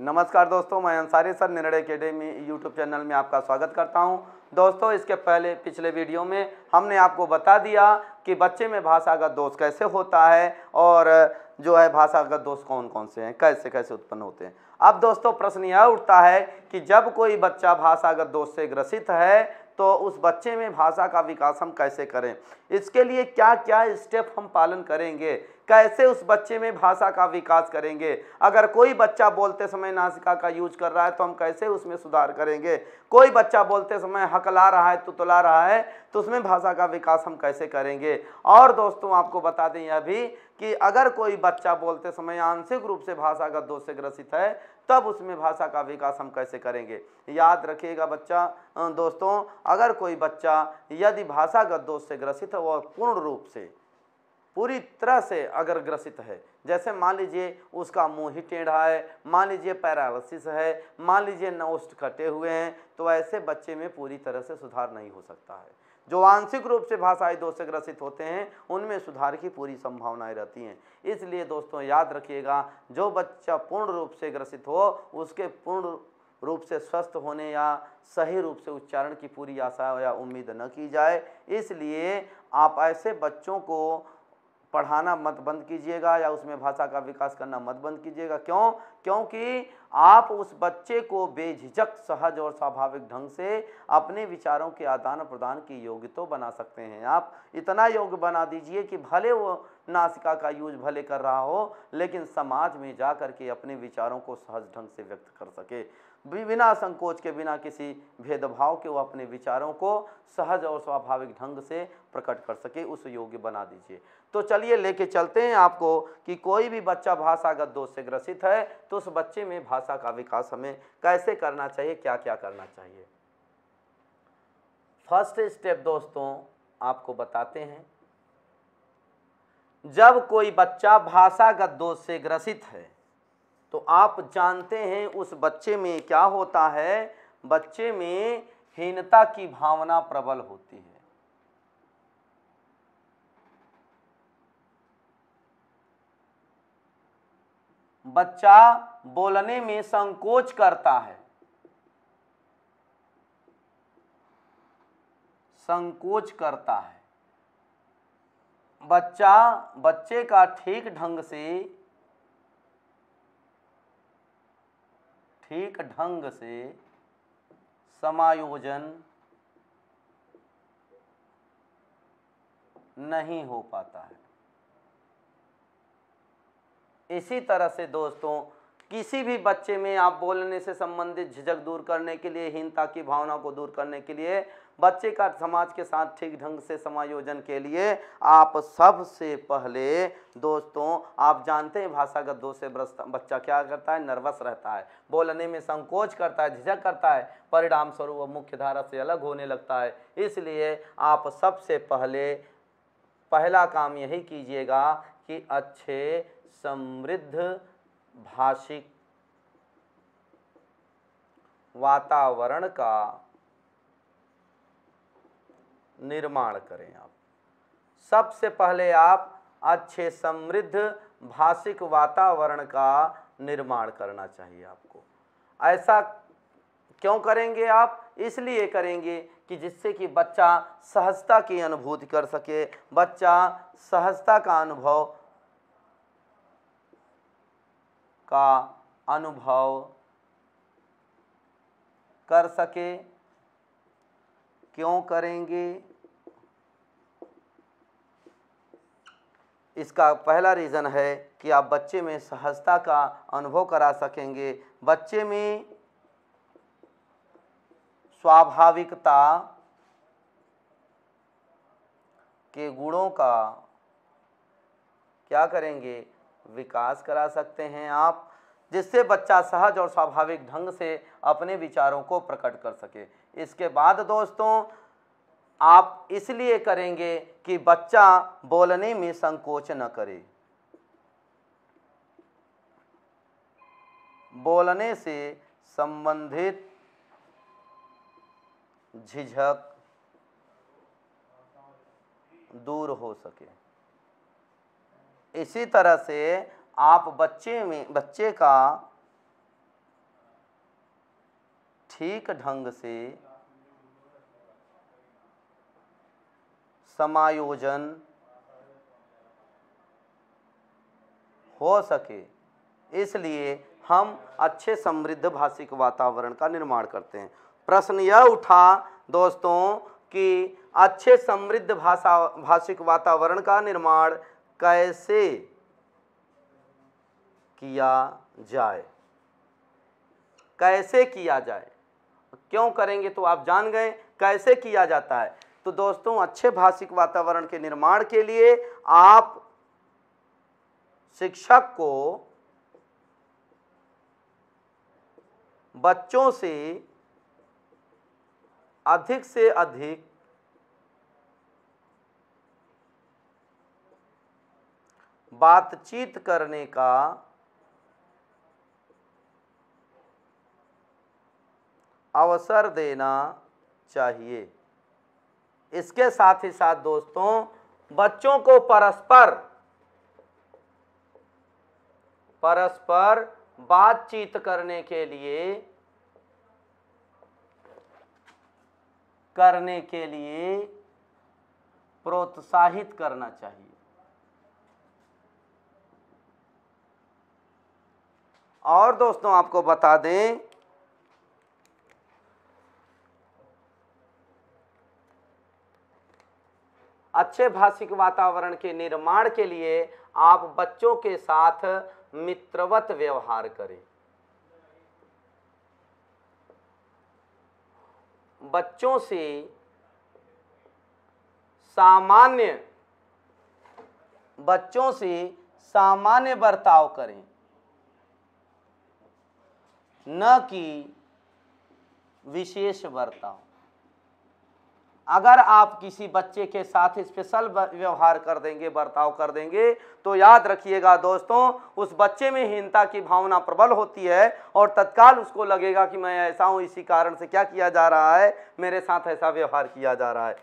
नमस्कार दोस्तों मैं Ansari sir Nirnay academy YouTube channel में आपका स्वागत करता हूं दोस्तों इसके पहले पिछले वीडियो में हमने आपको बता दिया कि बच्चे में भाषागत दोष कैसे होता है और जो है भाषागत दोष कौन कौन से हैं कैसे कैसे उत्पन्न होते हैं अब दोस्तों प्रश्न यह उठता है कि जब कोई बच्चा भाषागत दोष से ग्रसित है तो उस बच्चे में भाषा का विकास हम कैसे करें इसके लिए क्या क्या स्टेप हम पालन करेंगे कैसे उस बच्चे में भाषा का विकास करेंगे अगर कोई बच्चा बोलते समय नासिका का यूज कर रहा है तो हम कैसे उसमें सुधार करेंगे कोई बच्चा बोलते समय हकला रहा है तुतला रहा है तो उसमें भाषा का विकास हम कैसे करेंगे और दोस्तों आपको बता दें यह भी कि अगर कोई बच्चा बोलते समय आंशिक रूप से भाषा का दोष से ग्रसित है तब उसमें भाषा का विकास हम कैसे करेंगे याद रखिएगा बच्चा दोस्तों अगर कोई बच्चा यदि भाषागत दोष से ग्रसित है और पूर्ण रूप से पूरी तरह से अगर ग्रसित है जैसे मान लीजिए उसका मुँह ही टेढ़ा है मान लीजिए पैरालिसिस है मान लीजिए नोस्ट कटे हुए हैं तो ऐसे बच्चे में पूरी तरह से सुधार नहीं हो सकता है जो आंशिक रूप से भाषाई दोष से ग्रसित होते हैं उनमें सुधार की पूरी संभावनाएं रहती हैं इसलिए दोस्तों याद रखिएगा जो बच्चा पूर्ण रूप से ग्रसित हो उसके पूर्ण रूप से स्वस्थ होने या सही रूप से उच्चारण की पूरी आशा या उम्मीद न की जाए इसलिए आप ऐसे बच्चों को पढ़ाना मत बंद कीजिएगा या उसमें भाषा का विकास करना मत बंद कीजिएगा क्यों क्योंकि आप उस बच्चे को बेझिझक सहज और स्वाभाविक ढंग से अपने विचारों के आदान प्रदान की योग्य तो बना सकते हैं आप इतना योग्य बना दीजिए कि भले वो नासिका का यूज भले कर रहा हो लेकिन समाज में जा करके अपने विचारों को सहज ढंग से व्यक्त कर सके बिना संकोच के बिना किसी भेदभाव के वो अपने विचारों को सहज और स्वाभाविक ढंग से प्रकट कर सके उस योग्य बना दीजिए तो चलिए लेके चलते हैं आपको कि कोई भी बच्चा भाषागत दोष से ग्रसित है तो उस बच्चे में भाषा का विकास हमें कैसे करना चाहिए क्या क्या करना चाहिए फर्स्ट स्टेप दोस्तों आपको बताते हैं जब कोई बच्चा भाषागत दोष से ग्रसित है तो आप जानते हैं उस बच्चे में क्या होता है बच्चे में हीनता की भावना प्रबल होती है बच्चा बोलने में संकोच करता है संकोच करता है बच्चा बच्चे का ठीक ढंग से ठीक ढंग से समायोजन नहीं हो पाता है इसी तरह से दोस्तों किसी भी बच्चे में आप बोलने से संबंधित झिझक दूर करने के लिए हीनता की भावना को दूर करने के लिए बच्चे का समाज के साथ ठीक ढंग से समायोजन के लिए आप सबसे पहले दोस्तों आप जानते हैं भाषागत दोष से बच्चा क्या करता है नर्वस रहता है बोलने में संकोच करता है झिझक करता है परिणाम स्वरूप मुख्य धारा से अलग होने लगता है इसलिए आप सबसे पहले पहला काम यही कीजिएगा कि अच्छे समृद्ध भाषिक वातावरण का निर्माण करें आप सबसे पहले आप अच्छे समृद्ध भाषिक वातावरण का निर्माण करना चाहिए आपको ऐसा क्यों करेंगे आप इसलिए करेंगे कि जिससे कि बच्चा सहजता की अनुभूति कर सके बच्चा सहजता का अनुभव का अनुभव कर सके क्यों करेंगे इसका पहला रीज़न है कि आप बच्चे में सहजता का अनुभव करा सकेंगे बच्चे में स्वाभाविकता के गुणों का क्या करेंगे विकास करा सकते हैं आप जिससे बच्चा सहज और स्वाभाविक ढंग से अपने विचारों को प्रकट कर सके इसके बाद दोस्तों आप इसलिए करेंगे कि बच्चा बोलने में संकोच न करे बोलने से संबंधित झिझक दूर हो सके इसी तरह से आप बच्चे में बच्चे का ठीक ढंग से समायोजन हो सके इसलिए हम अच्छे समृद्ध भाषिक वातावरण का निर्माण करते हैं प्रश्न यह उठा दोस्तों कि अच्छे समृद्ध भाषा भाषिक वातावरण का निर्माण कैसे किया जाए कैसे किया जाए क्यों करेंगे तो आप जान गए कैसे किया जाता है तो दोस्तों अच्छे भाषिक वातावरण के निर्माण के लिए आप शिक्षक को बच्चों से अधिक से अधिक बातचीत करने का अवसर देना चाहिए इसके साथ ही साथ दोस्तों बच्चों को परस्पर परस्पर बातचीत करने के लिए करने के लिए प्रोत्साहित करना चाहिए और दोस्तों आपको बता दें अच्छे भाषिक वातावरण के निर्माण के लिए आप बच्चों के साथ मित्रवत व्यवहार करें बच्चों से सामान्य बच्चों से सामान्य बर्ताव करें न कि विशेष बर्ताव अगर आप किसी बच्चे के साथ स्पेशल व्यवहार कर देंगे बर्ताव कर देंगे तो याद रखिएगा दोस्तों उस बच्चे में हीनता की भावना प्रबल होती है और तत्काल उसको लगेगा कि मैं ऐसा हूँ इसी कारण से क्या किया जा रहा है मेरे साथ ऐसा व्यवहार किया जा रहा है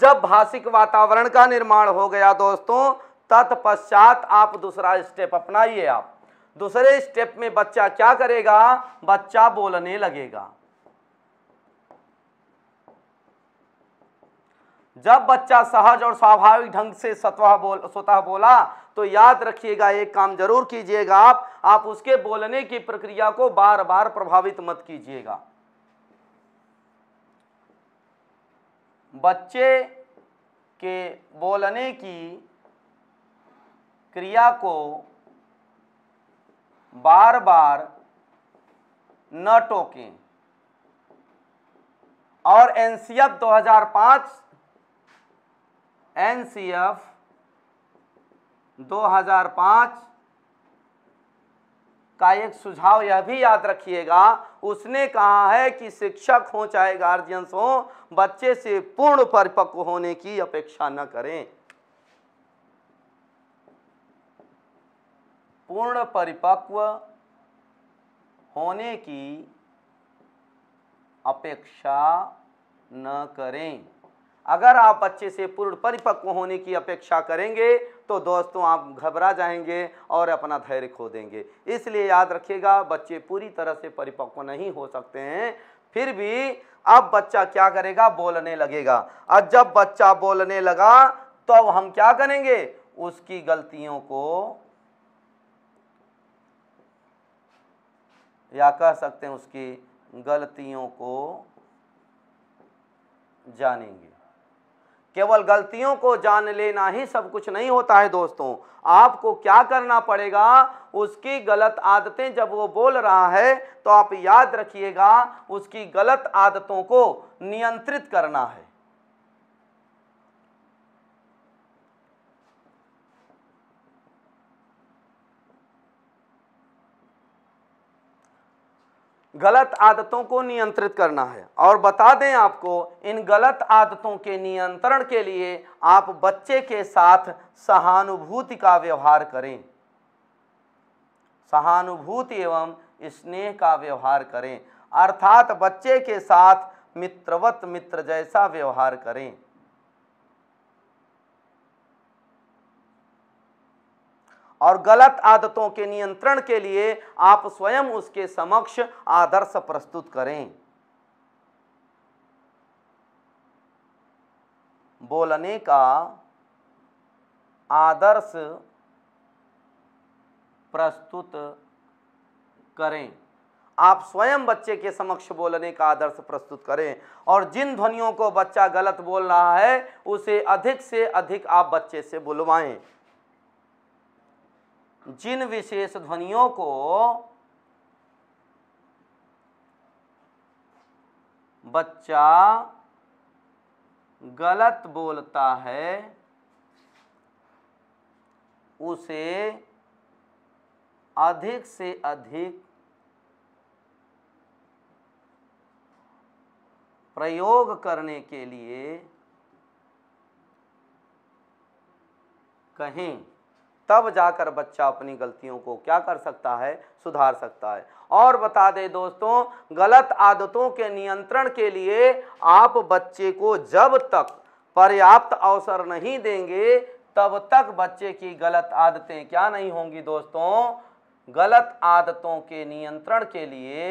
जब भाषिक वातावरण का निर्माण हो गया दोस्तों तत्पश्चात आप दूसरा स्टेप अपनाइए आप दूसरे स्टेप में बच्चा क्या करेगा बच्चा बोलने लगेगा जब बच्चा सहज और स्वाभाविक ढंग से सतवाह बोल स्वतः बोला तो याद रखिएगा एक काम जरूर कीजिएगा आप आप उसके बोलने की प्रक्रिया को बार बार प्रभावित मत कीजिएगा बच्चे के बोलने की क्रिया को बार बार न टोकें और एनसीएफ 2005 एन सी एफ दो हजार पाँच का एक सुझाव यह भी याद रखिएगा उसने कहा है कि शिक्षक हो चाहे गार्जियंस हो बच्चे से पूर्ण परिपक्व होने की अपेक्षा न करें पूर्ण परिपक्व होने की अपेक्षा न करें अगर आप बच्चे से पूर्ण परिपक्व होने की अपेक्षा करेंगे तो दोस्तों आप घबरा जाएंगे और अपना धैर्य खो देंगे इसलिए याद रखिएगा बच्चे पूरी तरह से परिपक्व नहीं हो सकते हैं फिर भी अब बच्चा क्या करेगा बोलने लगेगा और जब बच्चा बोलने लगा तो हम क्या करेंगे उसकी गलतियों को या कह सकते हैं उसकी गलतियों को जानेंगे केवल गलतियों को जान लेना ही सब कुछ नहीं होता है दोस्तों आपको क्या करना पड़ेगा उसकी गलत आदतें जब वो बोल रहा है तो आप याद रखिएगा उसकी गलत आदतों को नियंत्रित करना है गलत आदतों को नियंत्रित करना है और बता दें आपको इन गलत आदतों के नियंत्रण के लिए आप बच्चे के साथ सहानुभूति का व्यवहार करें सहानुभूति एवं स्नेह का व्यवहार करें अर्थात बच्चे के साथ मित्रवत मित्र जैसा व्यवहार करें और गलत आदतों के नियंत्रण के लिए आप स्वयं उसके समक्ष आदर्श प्रस्तुत करें बोलने का आदर्श प्रस्तुत करें आप स्वयं बच्चे के समक्ष बोलने का आदर्श प्रस्तुत करें और जिन ध्वनियों को बच्चा गलत बोल रहा है उसे अधिक से अधिक आप बच्चे से बुलवाएं जिन विशेष ध्वनियों को बच्चा गलत बोलता है उसे अधिक से अधिक प्रयोग करने के लिए कहें तब जाकर बच्चा अपनी गलतियों को क्या कर सकता है सुधार सकता है और बता दें दोस्तों गलत आदतों के नियंत्रण के लिए आप बच्चे को जब तक पर्याप्त अवसर नहीं देंगे तब तक बच्चे की गलत आदतें क्या नहीं होंगी दोस्तों गलत आदतों के नियंत्रण के लिए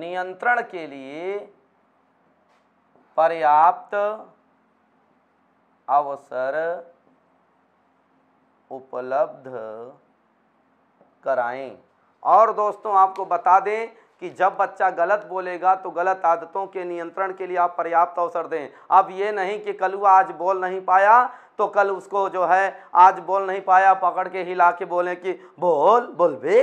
नियंत्रण के लिए पर्याप्त अवसर उपलब्ध कराएं और दोस्तों आपको बता दें कि जब बच्चा गलत बोलेगा तो गलत आदतों के नियंत्रण के लिए आप पर्याप्त अवसर दें अब ये नहीं कि कलुआ आज बोल नहीं पाया तो कल उसको जो है आज बोल नहीं पाया पकड़ के हिला के बोलें कि बोल बोल बे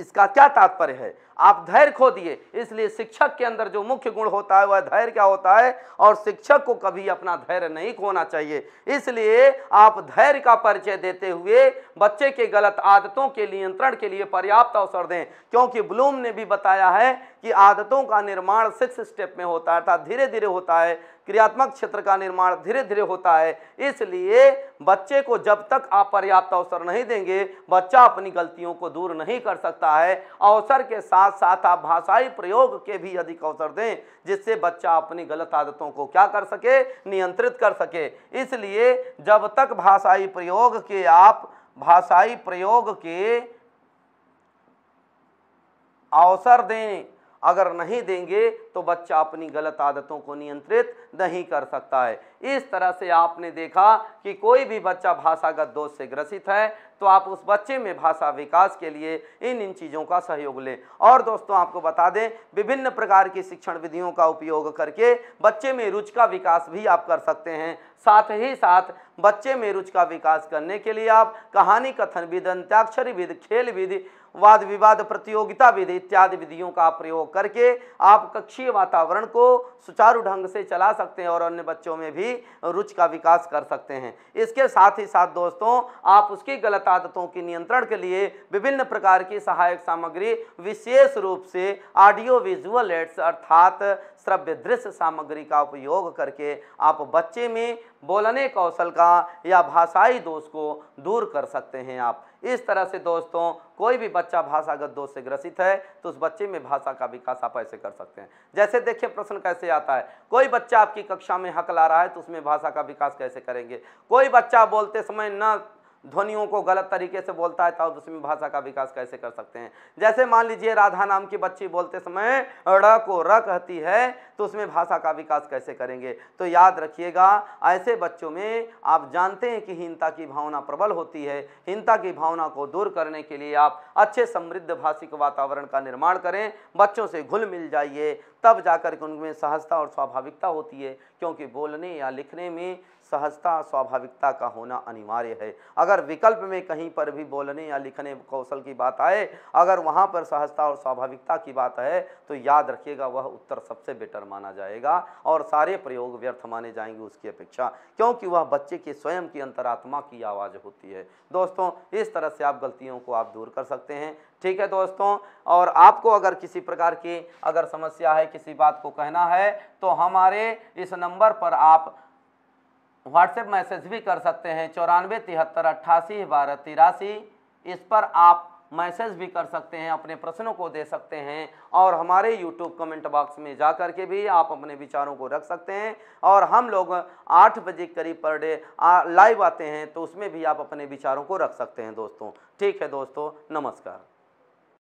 इसका क्या तात्पर्य है आप धैर्य खो दिए इसलिए शिक्षक के अंदर जो मुख्य गुण होता है वह धैर्य क्या होता है और शिक्षक को कभी अपना धैर्य नहीं खोना चाहिए इसलिए आप धैर्य का परिचय देते हुए बच्चे के गलत आदतों के नियंत्रण के लिए पर्याप्त अवसर दें क्योंकि ब्लूम ने भी बताया है कि आदतों का निर्माण सिक्स स्टेप में होता है अर्थात धीरे धीरे होता है क्रियात्मक क्षेत्र का निर्माण धीरे धीरे होता है इसलिए बच्चे को जब तक आप पर्याप्त अवसर नहीं देंगे बच्चा अपनी गलतियों को दूर नहीं कर सकता है अवसर के साथ साथ आप भाषाई प्रयोग के भी अधिक अवसर दें जिससे बच्चा अपनी गलत आदतों को क्या कर सके नियंत्रित कर सके इसलिए जब तक भाषाई प्रयोग के आप भाषाई प्रयोग के अवसर दें अगर नहीं देंगे तो बच्चा अपनी गलत आदतों को नियंत्रित नहीं कर सकता है इस तरह से आपने देखा कि कोई भी बच्चा भाषागत दोष से ग्रसित है तो आप उस बच्चे में भाषा विकास के लिए इन इन चीज़ों का सहयोग लें और दोस्तों आपको बता दें विभिन्न प्रकार की शिक्षण विधियों का उपयोग करके बच्चे में रुचि का विकास भी आप कर सकते हैं साथ ही साथ बच्चे में रुचि का विकास करने के लिए आप कहानी कथन विद अंत्याक्षरी विद खेल विधि वाद विवाद प्रतियोगिता विधि इत्यादि विधियों का प्रयोग करके आप कक्षीय वातावरण को सुचारू ढंग से चला सकते हैं और अन्य बच्चों में भी रुचि का विकास कर सकते हैं इसके साथ ही साथ दोस्तों आप उसकी गलत आदतों के नियंत्रण के लिए विभिन्न प्रकार की सहायक सामग्री विशेष रूप से ऑडियो विजुअल एड्स अर्थात श्रव्य दृश्य सामग्री का उपयोग करके आप बच्चे में बोलने कौशल का या भाषाई दोष को दूर कर सकते हैं आप इस तरह से दोस्तों कोई भी बच्चा भाषागत दोष से ग्रसित है तो उस बच्चे में भाषा का विकास आप ऐसे कर सकते हैं जैसे देखिए प्रश्न कैसे आता है कोई बच्चा आपकी कक्षा में हक ला रहा है तो उसमें भाषा का विकास कैसे करेंगे कोई बच्चा बोलते समय न ध्वनियों को गलत तरीके से बोलता है उसमें भाषा का विकास कैसे कर सकते हैं जैसे मान लीजिए राधा नाम की बच्ची बोलते समय र को र कहती है तो उसमें भाषा का विकास कैसे करेंगे तो याद रखिएगा ऐसे बच्चों में आप जानते हैं कि हीनता की भावना प्रबल होती है हीनता की भावना को दूर करने के लिए आप अच्छे समृद्ध भाषिक वातावरण का निर्माण करें बच्चों से घुल मिल जाइए तब जाकर के उनमें सहजता और स्वाभाविकता होती है क्योंकि बोलने या लिखने में सहजता स्वाभाविकता का होना अनिवार्य है अगर विकल्प में कहीं पर भी बोलने या लिखने कौशल की बात आए अगर वहाँ पर सहजता और स्वाभाविकता की बात है तो याद रखिएगा वह उत्तर सबसे बेटर माना जाएगा और सारे प्रयोग व्यर्थ माने जाएंगे उसकी अपेक्षा क्योंकि वह बच्चे के स्वयं की अंतरात्मा की आवाज़ होती है दोस्तों इस तरह से आप गलतियों को आप दूर कर सकते हैं ठीक है दोस्तों और आपको अगर किसी प्रकार की अगर समस्या है किसी बात को कहना है तो हमारे इस नंबर पर आप व्हाट्सएप मैसेज भी कर सकते हैं चौरानवे तिहत्तर अट्ठासी बारह तिरासी इस पर आप मैसेज भी कर सकते हैं अपने प्रश्नों को दे सकते हैं और हमारे यूट्यूब कमेंट बॉक्स में जा कर के भी आप अपने विचारों को रख सकते हैं और हम लोग आठ बजे करीब पर डे लाइव आते हैं तो उसमें भी आप अपने विचारों को रख सकते हैं दोस्तों ठीक है दोस्तों नमस्कार